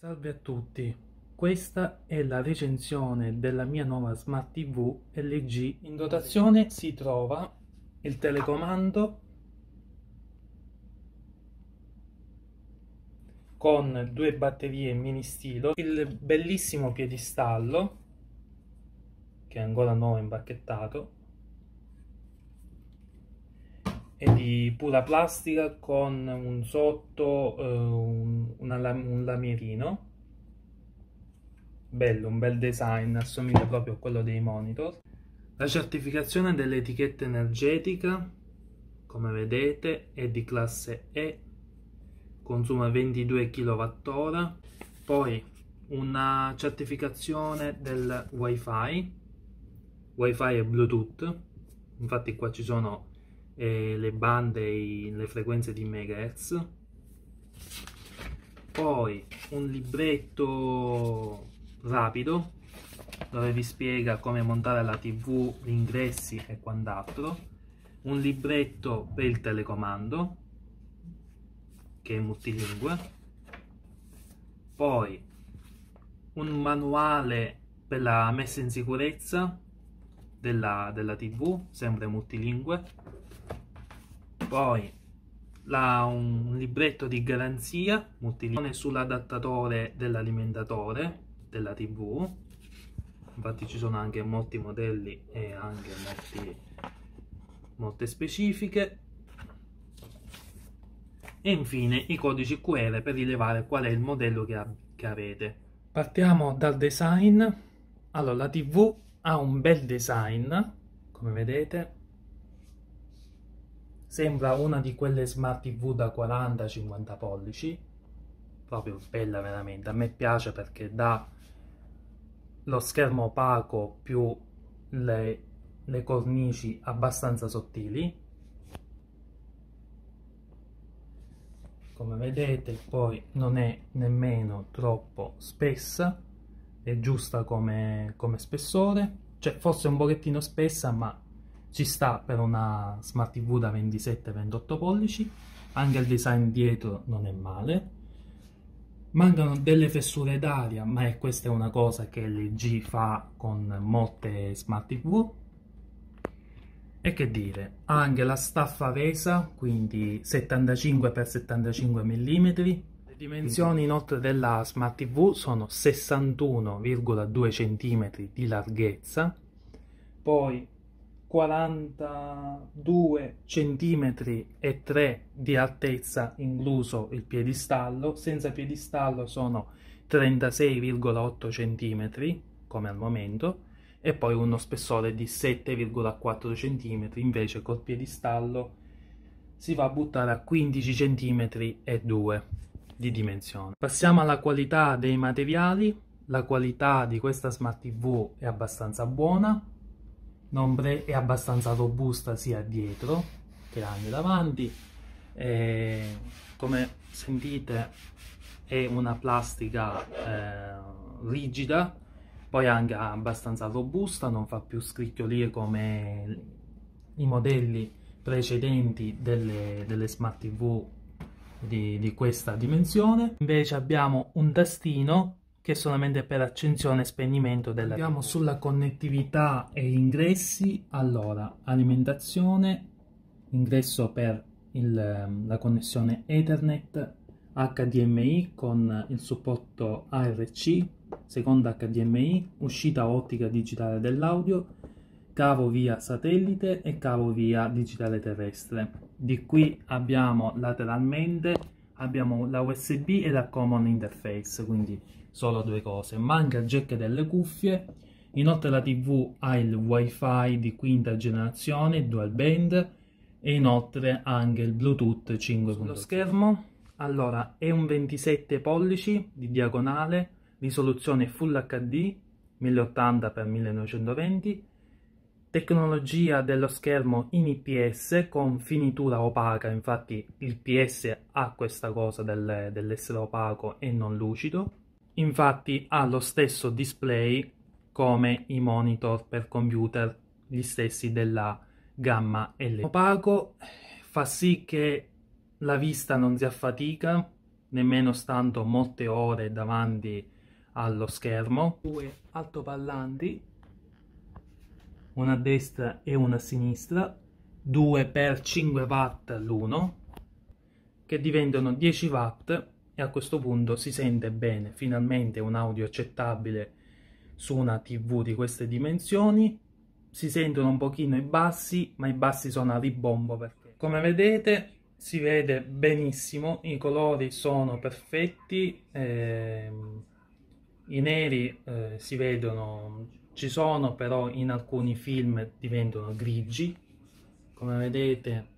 Salve a tutti, questa è la recensione della mia nuova Smart TV LG. In dotazione si trova il telecomando con due batterie mini stilo, il bellissimo piedistallo che è ancora nuovo imbacchettato è di pura plastica con un sotto eh, un, una, un lamierino bello, un bel design, assomiglia proprio a quello dei monitor la certificazione dell'etichetta energetica come vedete è di classe E consuma 22 kWh poi una certificazione del wifi wifi e bluetooth infatti qua ci sono eh, le bande in, le frequenze di megahertz poi un libretto rapido dove vi spiega come montare la tv, gli ingressi e quant'altro, un libretto per il telecomando che è multilingue, poi un manuale per la messa in sicurezza della, della tv, sempre multilingue, poi la, un libretto di garanzia multilinea sull'adattatore dell'alimentatore della tv infatti ci sono anche molti modelli e anche molti, molte specifiche e infine i codici QR per rilevare qual è il modello che, che avete partiamo dal design allora la tv ha un bel design come vedete Sembra una di quelle smart TV da 40-50 pollici, proprio bella veramente. A me piace perché dà lo schermo opaco più le, le cornici abbastanza sottili. Come vedete poi non è nemmeno troppo spessa, è giusta come, come spessore. Cioè forse un pochettino spessa ma ci sta per una smart tv da 27-28 pollici anche il design dietro non è male mancano delle fessure d'aria ma è questa è una cosa che LG fa con molte smart tv e che dire anche la staffa resa quindi 75 x 75 mm le dimensioni inoltre della Smart TV sono 61,2 cm di larghezza, poi 42 cm e 3 di altezza incluso il piedistallo, senza piedistallo sono 36,8 cm come al momento e poi uno spessore di 7,4 cm invece col piedistallo si va a buttare a 15 cm e 2 di dimensione. Passiamo alla qualità dei materiali, la qualità di questa smart tv è abbastanza buona, l'ombre è abbastanza robusta sia dietro che anche davanti e come sentite è una plastica eh, rigida poi anche abbastanza robusta non fa più scricchiolire come i modelli precedenti delle, delle smart tv di, di questa dimensione invece abbiamo un tastino che è solamente per accensione e spegnimento della Andiamo sulla connettività e ingressi. Allora, alimentazione, ingresso per il, la connessione Ethernet, HDMI con il supporto ARC, seconda HDMI, uscita ottica digitale dell'audio, cavo via satellite e cavo via digitale terrestre. Di qui abbiamo lateralmente abbiamo la USB e la Common Interface, quindi solo due cose, manca il jack delle cuffie, inoltre la TV ha il wifi di quinta generazione, dual band, e inoltre anche il Bluetooth 5. Lo schermo, allora, è un 27 pollici di diagonale, risoluzione Full HD, 1080x1920, tecnologia dello schermo in IPS con finitura opaca, infatti il PS ha questa cosa dell'essere opaco e non lucido, infatti ha lo stesso display come i monitor per computer gli stessi della gamma L. Opaco fa sì che la vista non si affatica nemmeno stando molte ore davanti allo schermo. Due altoparlanti, una a destra e una a sinistra, 2 per 5 watt l'uno, che diventano 10 watt e a questo punto si sente bene finalmente un audio accettabile su una tv di queste dimensioni si sentono un pochino i bassi ma i bassi sono a ribombo perché come vedete si vede benissimo i colori sono perfetti ehm, i neri eh, si vedono ci sono però in alcuni film diventano grigi come vedete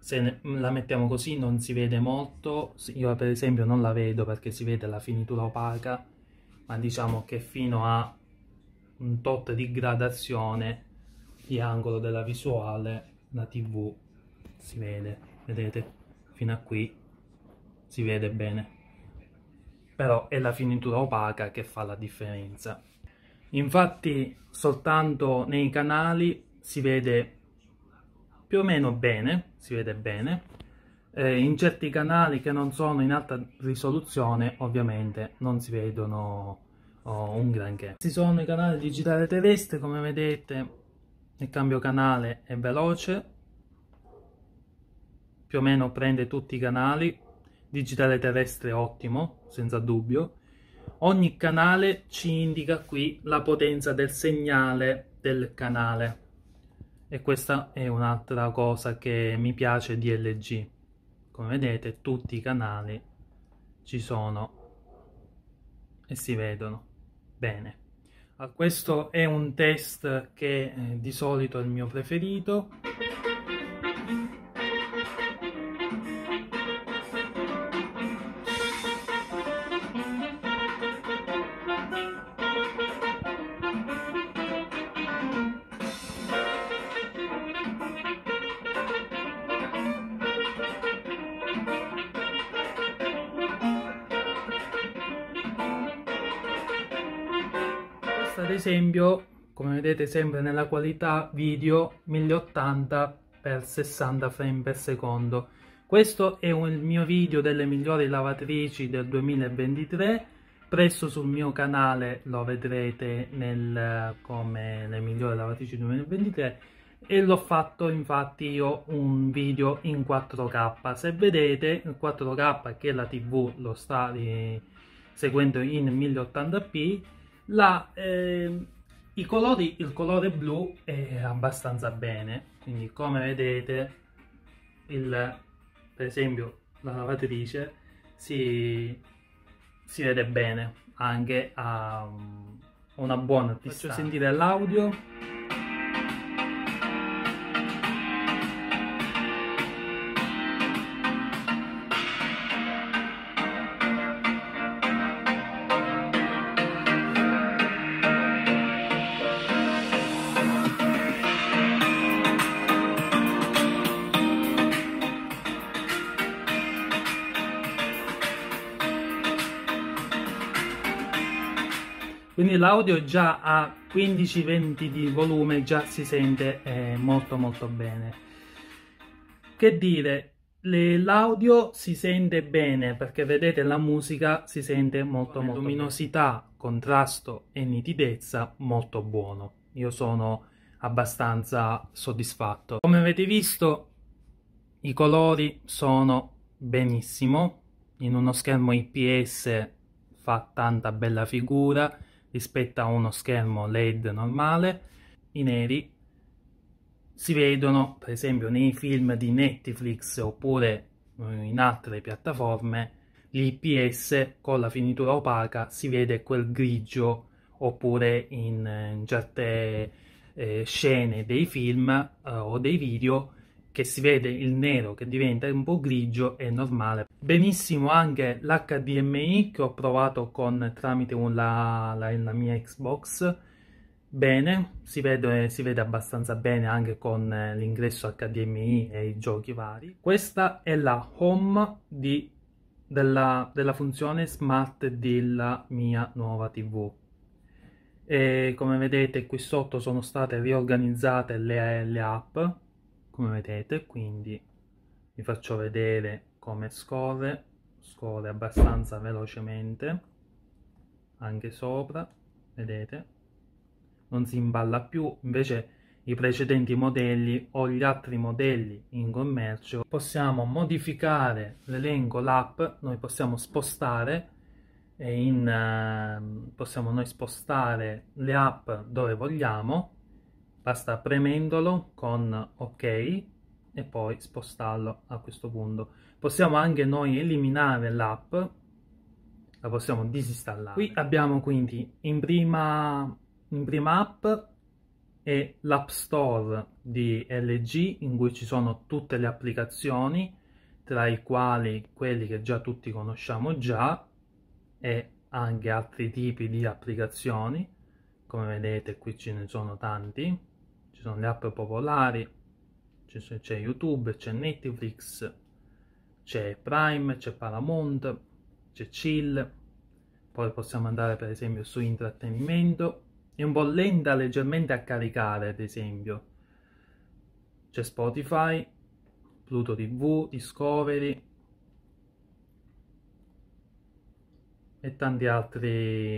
se ne, mm, la mettiamo così non si vede molto, io per esempio non la vedo perché si vede la finitura opaca, ma diciamo che fino a un tot di gradazione di angolo della visuale la tv si vede, vedete, fino a qui si vede bene. Però è la finitura opaca che fa la differenza. Infatti soltanto nei canali si vede più o meno bene, si vede bene. Eh, in certi canali che non sono in alta risoluzione ovviamente non si vedono oh, un granché. Ci sono i canali digitali terrestri, come vedete il cambio canale è veloce, più o meno prende tutti i canali, digitale terrestre ottimo, senza dubbio. Ogni canale ci indica qui la potenza del segnale del canale e questa è un'altra cosa che mi piace di LG come vedete tutti i canali ci sono e si vedono bene ah, questo è un test che eh, di solito è il mio preferito cambio come vedete sempre nella qualità video 1080 x 60 frame per secondo questo è il mio video delle migliori lavatrici del 2023 presso sul mio canale lo vedrete nel, come le migliori lavatrici 2023 e l'ho fatto infatti io un video in 4K se vedete il 4K che la tv lo sta eh, seguendo in 1080p la eh, i colori, il colore blu è abbastanza bene, quindi come vedete, il, per esempio la lavatrice si, si vede bene anche a um, una buona distanza. Faccio sentire l'audio. quindi l'audio già a 15-20 di volume già si sente eh, molto molto bene che dire l'audio si sente bene perché vedete la musica si sente molto molto luminosità bene. contrasto e nitidezza molto buono io sono abbastanza soddisfatto come avete visto i colori sono benissimo in uno schermo IPS fa tanta bella figura rispetto a uno schermo LED normale, i neri si vedono per esempio nei film di Netflix oppure eh, in altre piattaforme l'IPS con la finitura opaca si vede quel grigio oppure in, in certe eh, scene dei film eh, o dei video che si vede il nero che diventa un po' grigio è normale. Benissimo anche l'HDMI che ho provato con, tramite un, la, la, la, mia Xbox, bene, si vede, si vede abbastanza bene anche con eh, l'ingresso HDMI e i giochi vari. Questa è la home di, della, della funzione smart della mia nuova TV. E come vedete qui sotto sono state riorganizzate le, le app come vedete quindi vi faccio vedere come scorre scorre abbastanza velocemente anche sopra vedete non si imballa più invece i precedenti modelli o gli altri modelli in commercio possiamo modificare l'elenco l'app noi possiamo spostare in, ehm, possiamo noi spostare le app dove vogliamo basta premendolo con ok e poi spostarlo a questo punto possiamo anche noi eliminare l'app la possiamo disinstallare qui abbiamo quindi in prima, in prima app è l'app store di LG in cui ci sono tutte le applicazioni tra i quali quelli che già tutti conosciamo già e anche altri tipi di applicazioni come vedete qui ce ne sono tanti ci sono le app popolari, c'è YouTube, c'è Netflix, c'è Prime, c'è Paramount, c'è Chill, poi possiamo andare per esempio su intrattenimento, è un po' lenta leggermente a caricare ad esempio, c'è Spotify, Pluto TV, Discovery e, tanti altri,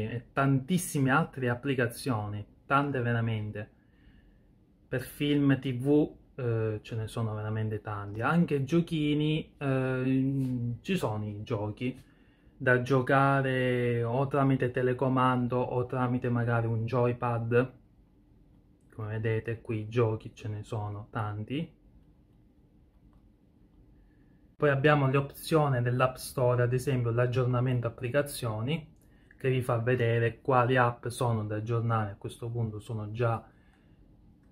e tantissime altre applicazioni, tante veramente per film, tv eh, ce ne sono veramente tanti, anche giochini, eh, ci sono i giochi da giocare o tramite telecomando o tramite magari un joypad, come vedete qui giochi ce ne sono tanti. Poi abbiamo le opzioni dell'App Store, ad esempio l'aggiornamento applicazioni, che vi fa vedere quali app sono da aggiornare, a questo punto sono già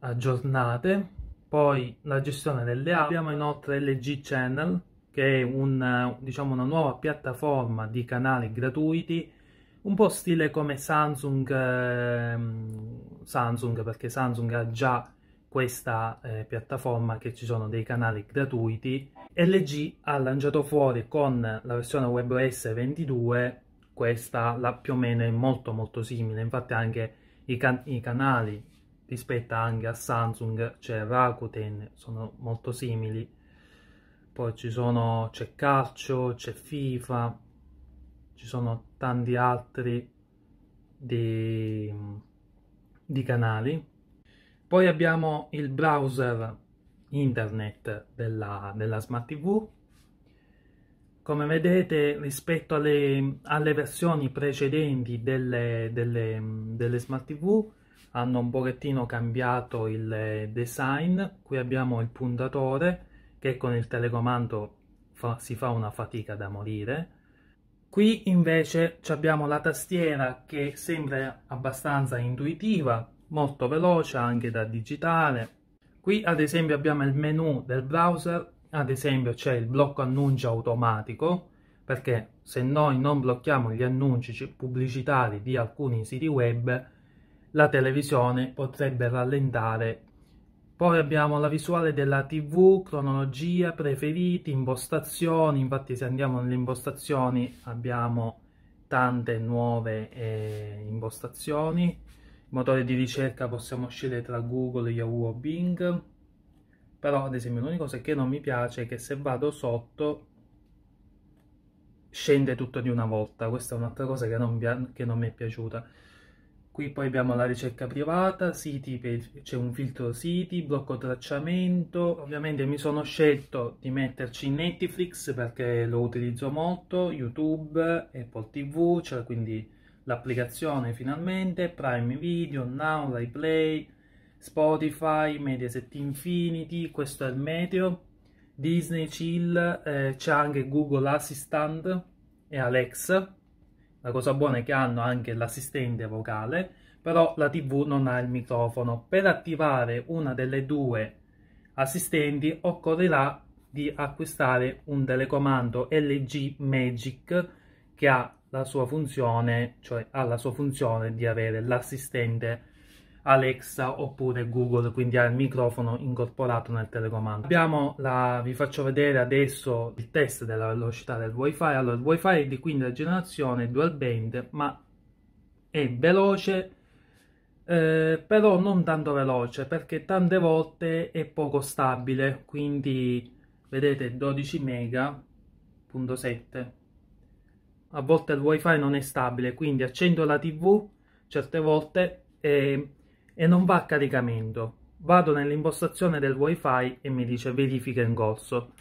aggiornate, poi la gestione delle app, abbiamo inoltre LG Channel che è un, diciamo, una nuova piattaforma di canali gratuiti un po' stile come Samsung, eh, Samsung perché Samsung ha già questa eh, piattaforma che ci sono dei canali gratuiti LG ha lanciato fuori con la versione WebOS 22 questa la, più o meno è molto molto simile infatti anche i, can i canali rispetto anche a Samsung, c'è cioè Rakuten, sono molto simili. Poi ci sono, c'è calcio, c'è FIFA, ci sono tanti altri di, di canali. Poi abbiamo il browser internet della, della Smart TV. Come vedete rispetto alle, alle versioni precedenti delle, delle, delle Smart TV hanno un pochettino cambiato il eh, design qui abbiamo il puntatore che con il telecomando fa, si fa una fatica da morire qui invece abbiamo la tastiera che sembra abbastanza intuitiva molto veloce anche da digitale qui ad esempio abbiamo il menu del browser ad esempio c'è il blocco annuncio automatico perché se noi non blocchiamo gli annunci pubblicitari di alcuni siti web la televisione potrebbe rallentare. Poi abbiamo la visuale della TV, cronologia, preferiti, impostazioni. Infatti se andiamo nelle impostazioni abbiamo tante nuove eh, impostazioni. Motore di ricerca possiamo scegliere tra Google, Yahoo o Bing. Però ad esempio l'unica cosa che non mi piace è che se vado sotto scende tutto di una volta. Questa è un'altra cosa che non, che non mi è piaciuta. Qui poi abbiamo la ricerca privata, siti, c'è un filtro siti, blocco tracciamento. Ovviamente mi sono scelto di metterci Netflix perché lo utilizzo molto, YouTube, Apple TV, c'è cioè quindi l'applicazione finalmente, Prime Video, Now, RaiPlay, Spotify, Mediaset Infinity, questo è il meteo, Disney Chill, eh, c'è anche Google Assistant e Alexa la cosa buona è che hanno anche l'assistente vocale, però la TV non ha il microfono. Per attivare una delle due assistenti occorrerà di acquistare un telecomando LG Magic che ha la sua funzione, cioè ha la sua funzione di avere l'assistente vocale. Alexa oppure Google, quindi ha il microfono incorporato nel telecomando. Abbiamo la, vi faccio vedere adesso il test della velocità del wifi. Allora, il wifi è di quinta generazione, dual band, ma è veloce, eh, però non tanto veloce perché tante volte è poco stabile, quindi vedete 12 mega.7. A volte il wifi non è stabile, quindi accendo la tv certe volte e e non va a caricamento. Vado nell'impostazione del wifi e mi dice verifica in corso.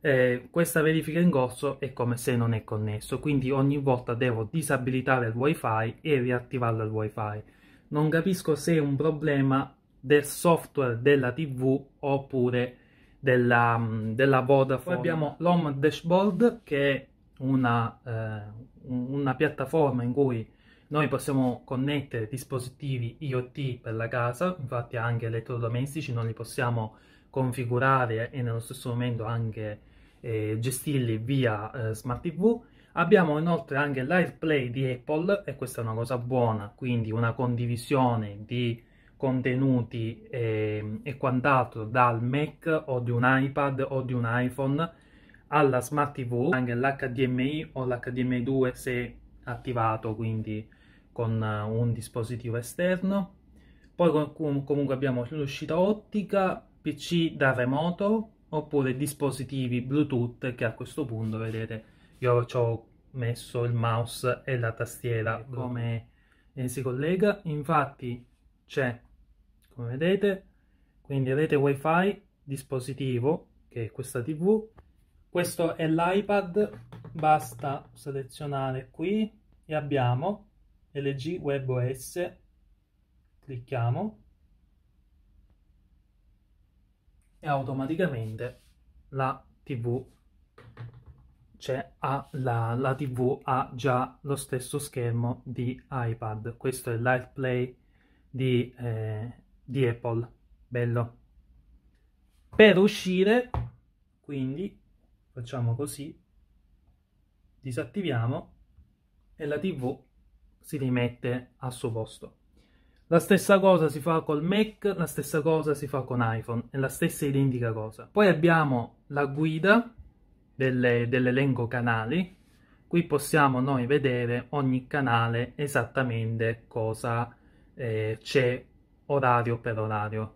Eh, questa verifica in corso è come se non è connesso, quindi ogni volta devo disabilitare il wifi e riattivarlo il wifi. Non capisco se è un problema del software della TV oppure della, mm, della Vodafone. Poi abbiamo l'Home Dashboard che è una, eh, una piattaforma in cui noi possiamo connettere dispositivi IoT per la casa, infatti anche elettrodomestici, non li possiamo configurare e nello stesso momento anche eh, gestirli via eh, Smart TV. Abbiamo inoltre anche l'AirPlay di Apple e questa è una cosa buona, quindi una condivisione di contenuti e, ehm, e quant'altro dal Mac o di un iPad o di un iPhone alla Smart TV, anche l'HDMI o l'HDMI 2 se attivato, quindi con eh, un dispositivo esterno. Poi comunque abbiamo l'uscita ottica, PC da remoto oppure dispositivi Bluetooth che a questo punto vedete io ci ho messo il mouse e la tastiera ecco. come eh, si collega. Infatti c'è, come vedete, quindi rete wifi, dispositivo che è questa TV. Questo è l'iPad, basta selezionare qui e abbiamo LG WebOS, clicchiamo e automaticamente la TV cioè ha la, la, TV ha già lo stesso schermo di iPad. Questo è l'Ive Play di, eh, di Apple. Bello. Per uscire, quindi facciamo così, disattiviamo e la TV si rimette al suo posto. La stessa cosa si fa col Mac, la stessa cosa si fa con iPhone, è la stessa identica cosa. Poi abbiamo la guida delle, dell'elenco canali, qui possiamo noi vedere ogni canale esattamente cosa eh, c'è orario per orario.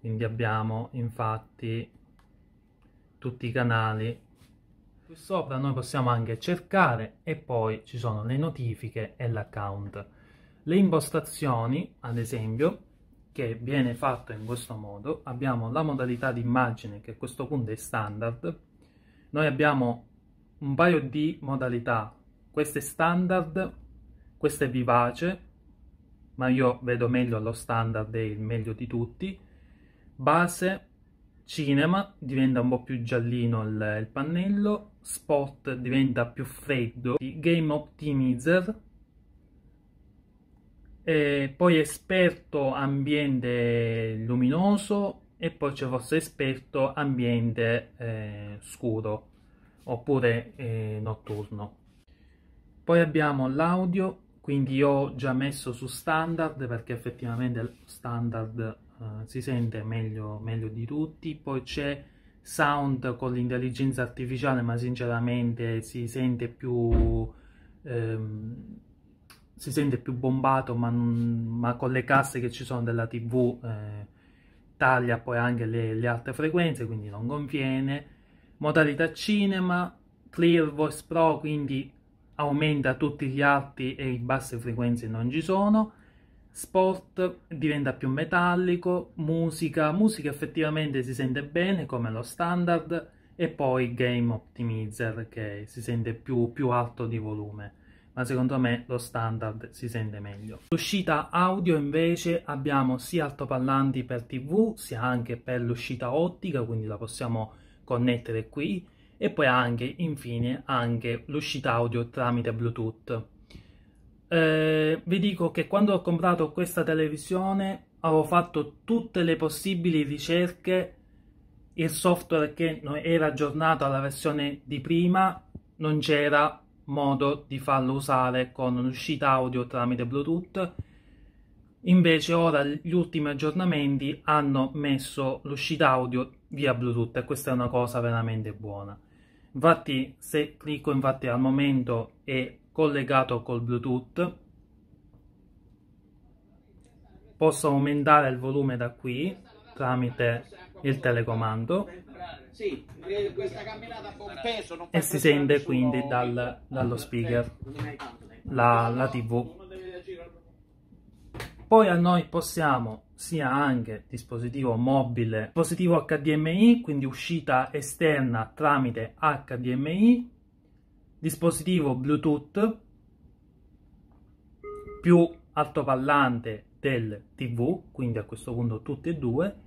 Quindi abbiamo infatti tutti i canali Qui sopra noi possiamo anche cercare e poi ci sono le notifiche e l'account. Le impostazioni, ad esempio, che viene fatto in questo modo, abbiamo la modalità di immagine che a questo punto è standard. Noi abbiamo un paio di modalità, questa è standard, questa è vivace, ma io vedo meglio lo standard è il meglio di tutti, base, Cinema diventa un po' più giallino il, il pannello, Spot diventa più freddo, Game Optimizer e poi esperto ambiente luminoso e poi c'è forse esperto ambiente eh, scuro oppure eh, notturno poi abbiamo l'audio quindi io ho già messo su standard perché effettivamente standard eh, si sente meglio, meglio di tutti, poi c'è sound con l'intelligenza artificiale ma sinceramente si sente più... Ehm, si sente più bombato, ma, ma, con le casse che ci sono della TV eh, taglia poi anche le, le, alte frequenze, quindi non conviene. Modalità cinema, Clear Voice Pro, quindi aumenta tutti gli alti e le basse frequenze non ci sono sport diventa più metallico, musica, musica effettivamente si sente bene come lo standard e poi game optimizer che si sente più, più alto di volume ma secondo me lo standard si sente meglio. L'uscita audio invece abbiamo sia altopallanti per tv sia anche per l'uscita ottica quindi la possiamo connettere qui e poi anche infine anche l'uscita audio tramite bluetooth eh, vi dico che quando ho comprato questa televisione avevo fatto tutte le possibili ricerche, il software che era aggiornato alla versione di prima non c'era modo di farlo usare con un'uscita audio tramite Bluetooth. Invece ora gli ultimi aggiornamenti hanno messo l'uscita audio via Bluetooth e questa è una cosa veramente buona. Infatti se clicco infatti al momento è collegato col Bluetooth. Posso aumentare il volume da qui tramite il telecomando e si sente quindi dal, dallo speaker la, la tv. Poi a noi possiamo sia anche dispositivo mobile, dispositivo HDMI, quindi uscita esterna tramite HDMI dispositivo Bluetooth più altoparlante del TV, quindi a questo punto tutti e due,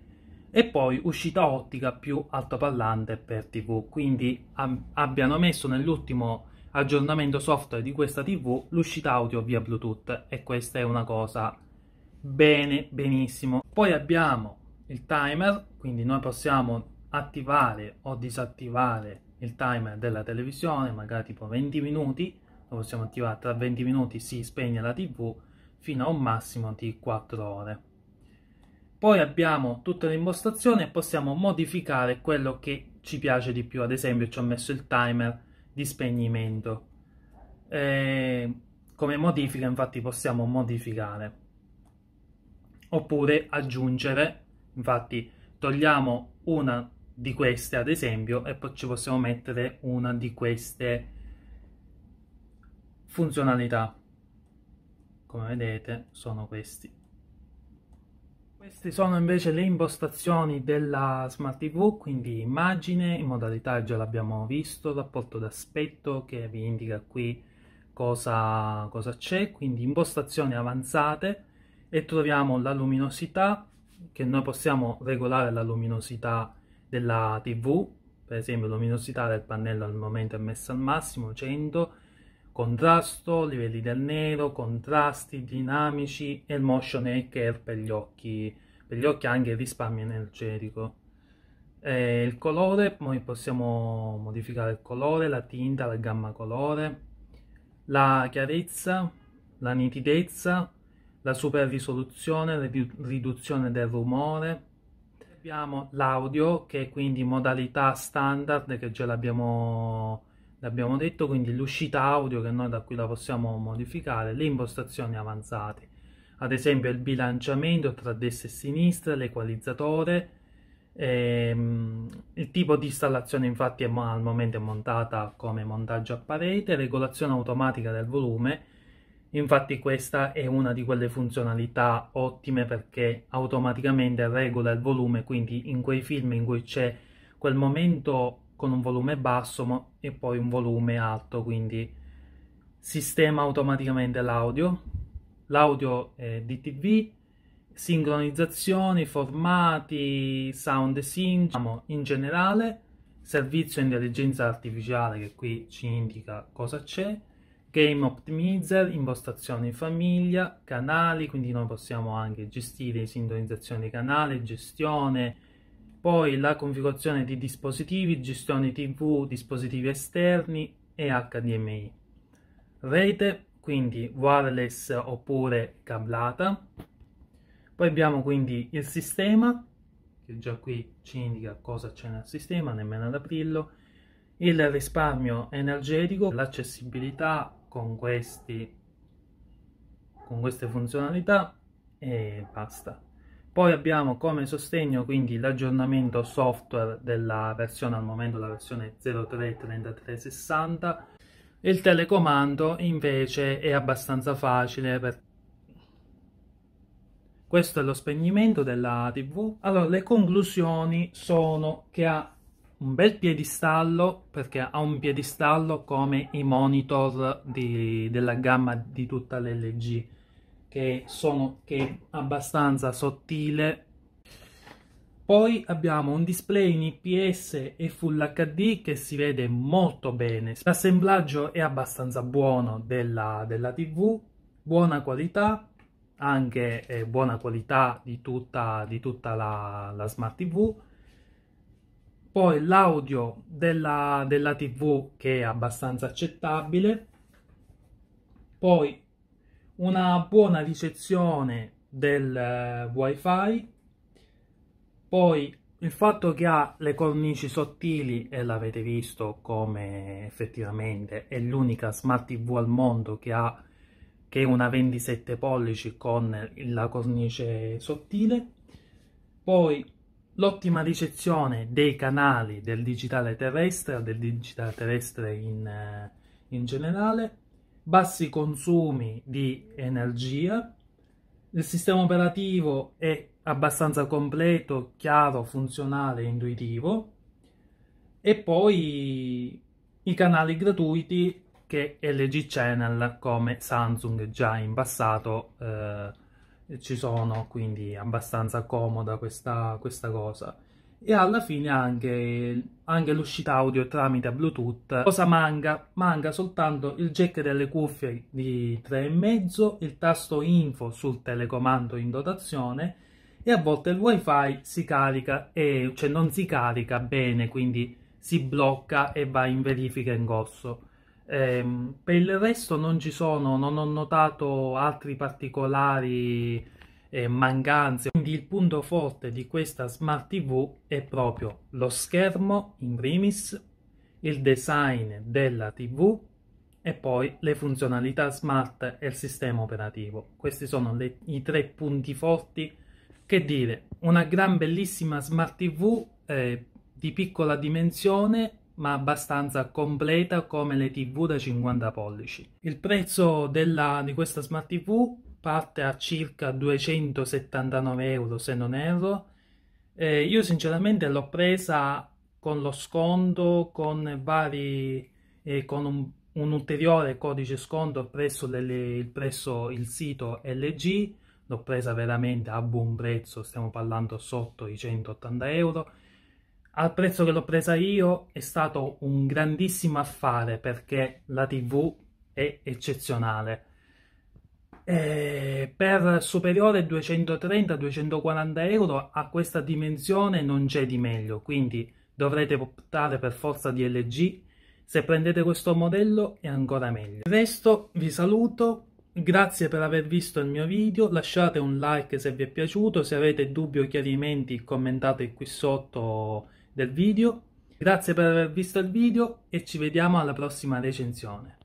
e poi uscita ottica più altoparlante per TV, quindi abbiano messo nell'ultimo aggiornamento software di questa TV l'uscita audio via Bluetooth e questa è una cosa bene benissimo. Poi abbiamo il timer, quindi noi possiamo attivare o disattivare il timer della televisione, magari tipo 20 minuti, lo possiamo attivare tra 20 minuti si spegne la tv fino a un massimo di 4 ore. Poi abbiamo tutte le impostazioni e possiamo modificare quello che ci piace di più, ad esempio ci ho messo il timer di spegnimento. E come modifica infatti possiamo modificare oppure aggiungere, infatti togliamo una di queste ad esempio e poi ci possiamo mettere una di queste funzionalità come vedete sono questi queste sono invece le impostazioni della Smart TV, quindi immagine, in modalità già l'abbiamo visto, rapporto d'aspetto che vi indica qui cosa c'è, quindi impostazioni avanzate e troviamo la luminosità, che noi possiamo regolare la luminosità della TV, per esempio luminosità del pannello al momento è messa al massimo, 100, contrasto, livelli del nero, contrasti dinamici e il motion hacker per gli occhi, per gli occhi anche risparmio energetico. E il colore, noi possiamo modificare il colore, la tinta, la gamma colore, la chiarezza, la nitidezza, la super risoluzione, la riduzione del rumore, abbiamo l'audio che è quindi modalità standard che già l'abbiamo l'abbiamo detto quindi l'uscita audio che noi da qui la possiamo modificare le impostazioni avanzate ad esempio il bilanciamento tra destra e sinistra l'equalizzatore ehm, il tipo di installazione infatti è, al momento è montata come montaggio a parete regolazione automatica del volume Infatti questa è una di quelle funzionalità ottime perché automaticamente regola il volume, quindi in quei film in cui c'è quel momento con un volume basso e poi un volume alto, quindi sistema automaticamente l'audio, l'audio eh, di TV, sincronizzazioni, formati, sound sync, diciamo, in generale, servizio intelligenza artificiale che qui ci indica cosa c'è, Game Optimizer, impostazioni famiglia, canali, quindi noi possiamo anche gestire sintonizzazione canale, gestione, poi la configurazione di dispositivi, gestione TV, dispositivi esterni e HDMI. Rete, quindi wireless oppure cablata. Poi abbiamo quindi il sistema, che già qui ci indica cosa c'è nel sistema, nemmeno ad aprirlo. Il risparmio energetico, l'accessibilità, con, questi, con queste funzionalità e basta. Poi abbiamo come sostegno quindi l'aggiornamento software della versione al momento, la versione 033360. Il telecomando invece è abbastanza facile per... Questo è lo spegnimento della TV. Allora, le conclusioni sono che ha un bel piedistallo perché ha un piedistallo come i monitor di, della gamma di tutta l'LG che, sono, che è abbastanza sottile poi abbiamo un display in IPS e Full HD che si vede molto bene. L'assemblaggio è abbastanza buono della, della TV, buona qualità, anche eh, buona qualità di tutta, di tutta la, la Smart TV poi l'audio della, della tv che è abbastanza accettabile, poi una buona ricezione del eh, wifi, poi il fatto che ha le cornici sottili, e l'avete visto come effettivamente è l'unica smart tv al mondo che ha che è una 27 pollici con la cornice sottile, poi L'ottima ricezione dei canali del digitale terrestre, del digitale terrestre in, eh, in generale, bassi consumi di energia, il sistema operativo è abbastanza completo, chiaro, funzionale e intuitivo e poi i canali gratuiti che LG Channel come Samsung già in passato eh, ci sono, quindi abbastanza comoda questa, questa cosa. E alla fine anche, anche l'uscita audio tramite Bluetooth. Cosa manca? Manca soltanto il jack delle cuffie di 3,5, il tasto info sul telecomando in dotazione e a volte il wifi si carica, e, cioè non si carica bene, quindi si blocca e va in verifica in corso. Eh, per il resto non ci sono, non ho notato altri particolari eh, mancanze, quindi il punto forte di questa Smart TV è proprio lo schermo in primis, il design della TV e poi le funzionalità smart e il sistema operativo. Questi sono le, i tre punti forti. Che dire, una gran bellissima Smart TV eh, di piccola dimensione ma abbastanza completa come le TV da 50 pollici. Il prezzo della, di questa Smart TV parte a circa 279 euro se non erro. Eh, io sinceramente l'ho presa con lo sconto, con vari eh, con un, un, ulteriore codice sconto presso, delle, presso il sito LG. L'ho presa veramente a buon prezzo, stiamo parlando sotto i 180 euro al prezzo che l'ho presa io è stato un grandissimo affare perché la TV è eccezionale. E eh, per superiore 230-240 euro a questa dimensione non c'è di meglio, quindi dovrete optare per forza di LG. Se prendete questo modello è ancora meglio. Il resto vi saluto, Grazie per aver visto il mio video, lasciate un like se vi è piaciuto, se avete dubbi o chiarimenti commentate qui sotto del video. Grazie per aver visto il video e ci vediamo alla prossima recensione.